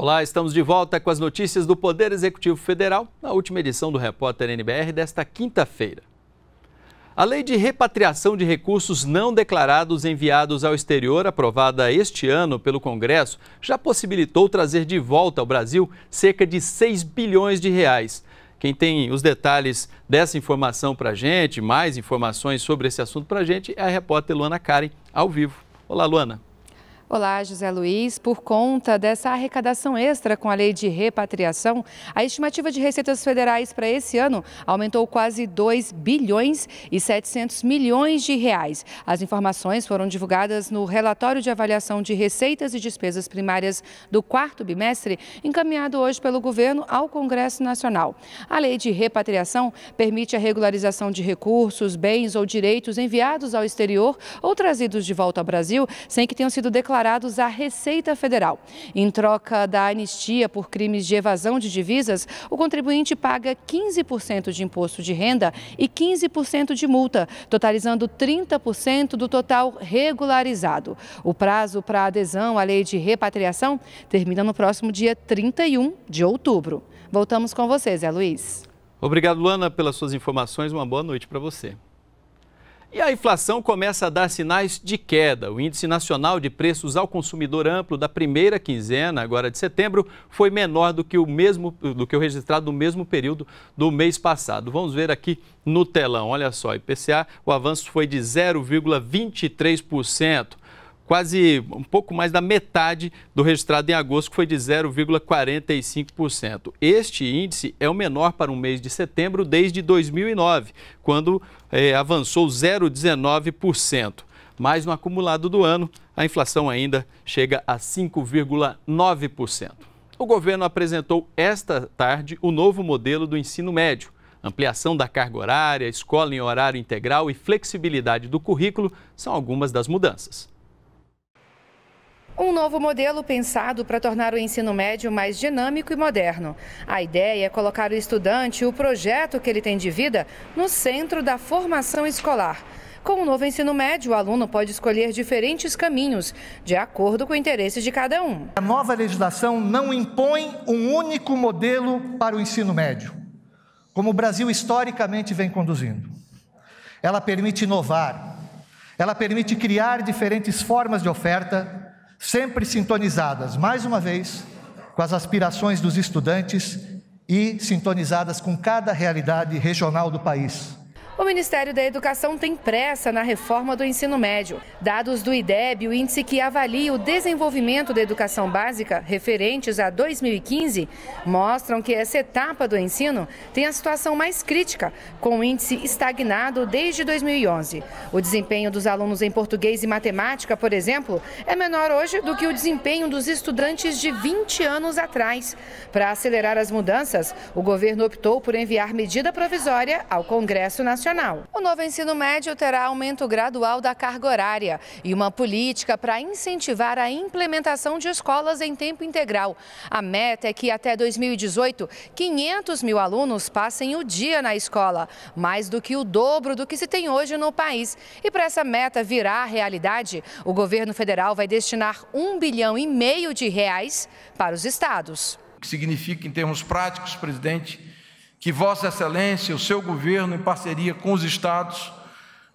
Olá, estamos de volta com as notícias do Poder Executivo Federal na última edição do Repórter NBR desta quinta-feira. A lei de repatriação de recursos não declarados enviados ao exterior, aprovada este ano pelo Congresso, já possibilitou trazer de volta ao Brasil cerca de 6 bilhões de reais. Quem tem os detalhes dessa informação para a gente, mais informações sobre esse assunto para a gente, é a repórter Luana Karen, ao vivo. Olá, Luana. Olá, José Luiz. Por conta dessa arrecadação extra com a lei de repatriação, a estimativa de receitas federais para esse ano aumentou quase 2 bilhões e 700 milhões de reais. As informações foram divulgadas no relatório de avaliação de receitas e despesas primárias do quarto bimestre, encaminhado hoje pelo governo ao Congresso Nacional. A lei de repatriação permite a regularização de recursos, bens ou direitos enviados ao exterior ou trazidos de volta ao Brasil sem que tenham sido declarados declarados à Receita Federal. Em troca da anistia por crimes de evasão de divisas, o contribuinte paga 15% de imposto de renda e 15% de multa, totalizando 30% do total regularizado. O prazo para adesão à lei de repatriação termina no próximo dia 31 de outubro. Voltamos com você, Zé Luiz. Obrigado, Luana, pelas suas informações. Uma boa noite para você. E a inflação começa a dar sinais de queda. O Índice Nacional de Preços ao Consumidor Amplo da primeira quinzena, agora de setembro, foi menor do que o mesmo do que o registrado no mesmo período do mês passado. Vamos ver aqui no telão. Olha só, IPCA, o avanço foi de 0,23% quase um pouco mais da metade do registrado em agosto, que foi de 0,45%. Este índice é o menor para um mês de setembro desde 2009, quando eh, avançou 0,19%. Mas no acumulado do ano, a inflação ainda chega a 5,9%. O governo apresentou esta tarde o novo modelo do ensino médio. Ampliação da carga horária, escola em horário integral e flexibilidade do currículo são algumas das mudanças. Um novo modelo pensado para tornar o ensino médio mais dinâmico e moderno. A ideia é colocar o estudante e o projeto que ele tem de vida no centro da formação escolar. Com o novo ensino médio, o aluno pode escolher diferentes caminhos, de acordo com o interesse de cada um. A nova legislação não impõe um único modelo para o ensino médio, como o Brasil historicamente vem conduzindo. Ela permite inovar, ela permite criar diferentes formas de oferta sempre sintonizadas, mais uma vez, com as aspirações dos estudantes e sintonizadas com cada realidade regional do país. O Ministério da Educação tem pressa na reforma do ensino médio. Dados do IDEB, o índice que avalia o desenvolvimento da educação básica, referentes a 2015, mostram que essa etapa do ensino tem a situação mais crítica, com o índice estagnado desde 2011. O desempenho dos alunos em português e matemática, por exemplo, é menor hoje do que o desempenho dos estudantes de 20 anos atrás. Para acelerar as mudanças, o governo optou por enviar medida provisória ao Congresso Nacional. Nacional. O novo ensino médio terá aumento gradual da carga horária e uma política para incentivar a implementação de escolas em tempo integral. A meta é que até 2018, 500 mil alunos passem o dia na escola, mais do que o dobro do que se tem hoje no país. E para essa meta virar realidade, o governo federal vai destinar um bilhão e meio de reais para os estados. O que significa, em termos práticos, presidente, que Vossa Excelência, o seu governo, em parceria com os estados,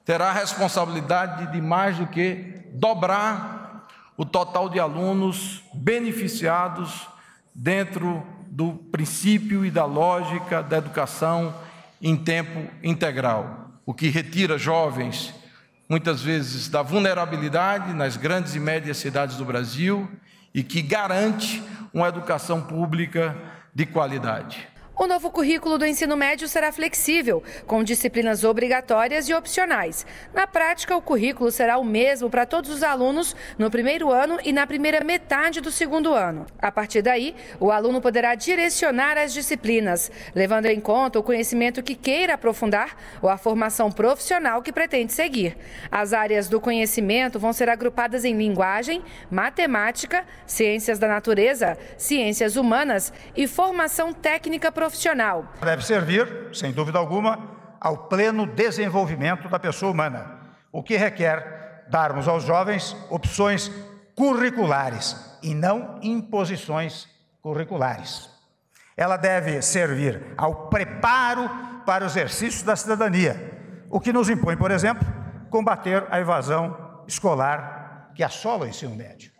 terá a responsabilidade de mais do que dobrar o total de alunos beneficiados dentro do princípio e da lógica da educação em tempo integral, o que retira jovens muitas vezes da vulnerabilidade nas grandes e médias cidades do Brasil e que garante uma educação pública de qualidade. O novo currículo do ensino médio será flexível, com disciplinas obrigatórias e opcionais. Na prática, o currículo será o mesmo para todos os alunos no primeiro ano e na primeira metade do segundo ano. A partir daí, o aluno poderá direcionar as disciplinas, levando em conta o conhecimento que queira aprofundar ou a formação profissional que pretende seguir. As áreas do conhecimento vão ser agrupadas em linguagem, matemática, ciências da natureza, ciências humanas e formação técnica profissional profissional. Deve servir, sem dúvida alguma, ao pleno desenvolvimento da pessoa humana, o que requer darmos aos jovens opções curriculares e não imposições curriculares. Ela deve servir ao preparo para o exercício da cidadania, o que nos impõe, por exemplo, combater a evasão escolar que assola o ensino médio.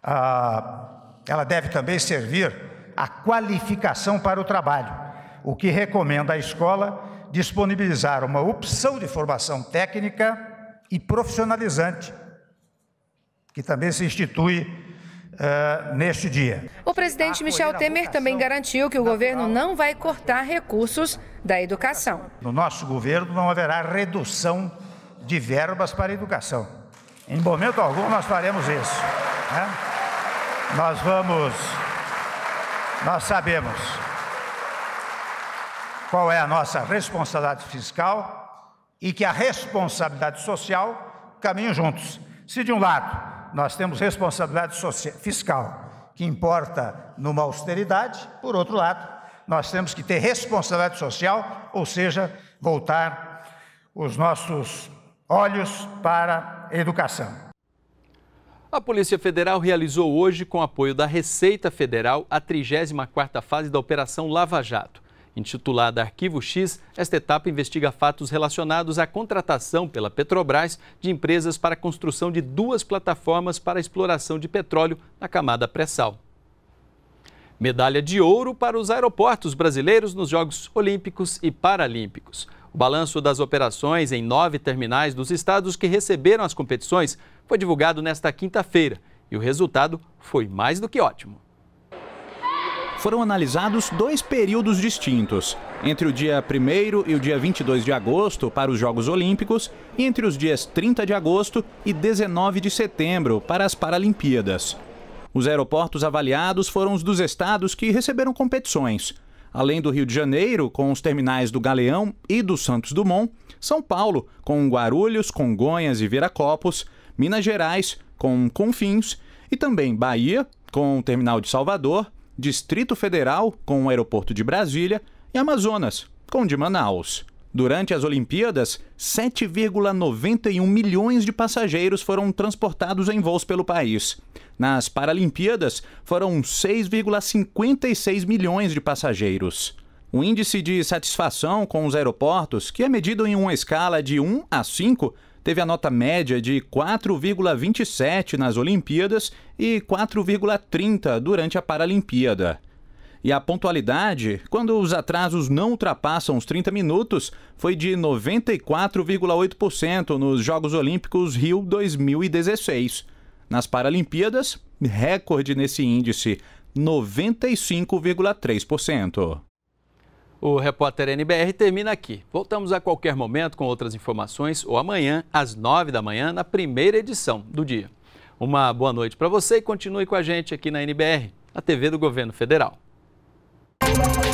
Ah, ela deve também servir a qualificação para o trabalho, o que recomenda à escola disponibilizar uma opção de formação técnica e profissionalizante, que também se institui Uh, neste dia. O presidente Michel Temer também garantiu que o governo não vai cortar recursos da educação. No nosso governo não haverá redução de verbas para a educação. Em momento algum nós faremos isso. Né? Nós vamos nós sabemos qual é a nossa responsabilidade fiscal e que a responsabilidade social caminham juntos. Se de um lado nós temos responsabilidade social, fiscal, que importa numa austeridade, por outro lado, nós temos que ter responsabilidade social, ou seja, voltar os nossos olhos para a educação. A Polícia Federal realizou hoje, com apoio da Receita Federal, a 34ª fase da Operação Lava Jato. Intitulada Arquivo X, esta etapa investiga fatos relacionados à contratação pela Petrobras de empresas para a construção de duas plataformas para exploração de petróleo na camada pré-sal. Medalha de ouro para os aeroportos brasileiros nos Jogos Olímpicos e Paralímpicos. O balanço das operações em nove terminais dos estados que receberam as competições foi divulgado nesta quinta-feira e o resultado foi mais do que ótimo. Foram analisados dois períodos distintos, entre o dia 1 e o dia 22 de agosto para os Jogos Olímpicos e entre os dias 30 de agosto e 19 de setembro para as Paralimpíadas. Os aeroportos avaliados foram os dos estados que receberam competições, além do Rio de Janeiro, com os terminais do Galeão e do Santos Dumont, São Paulo, com Guarulhos, Congonhas e Viracopos, Minas Gerais, com Confins, e também Bahia, com o Terminal de Salvador, Distrito Federal, com o Aeroporto de Brasília, e Amazonas, com o de Manaus. Durante as Olimpíadas, 7,91 milhões de passageiros foram transportados em voos pelo país. Nas Paralimpíadas, foram 6,56 milhões de passageiros. O índice de satisfação com os aeroportos, que é medido em uma escala de 1 a 5, teve a nota média de 4,27 nas Olimpíadas e 4,30 durante a Paralimpíada. E a pontualidade, quando os atrasos não ultrapassam os 30 minutos, foi de 94,8% nos Jogos Olímpicos Rio 2016. Nas Paralimpíadas, recorde nesse índice, 95,3%. O repórter NBR termina aqui. Voltamos a qualquer momento com outras informações ou amanhã, às nove da manhã, na primeira edição do dia. Uma boa noite para você e continue com a gente aqui na NBR, a TV do Governo Federal. Thank you.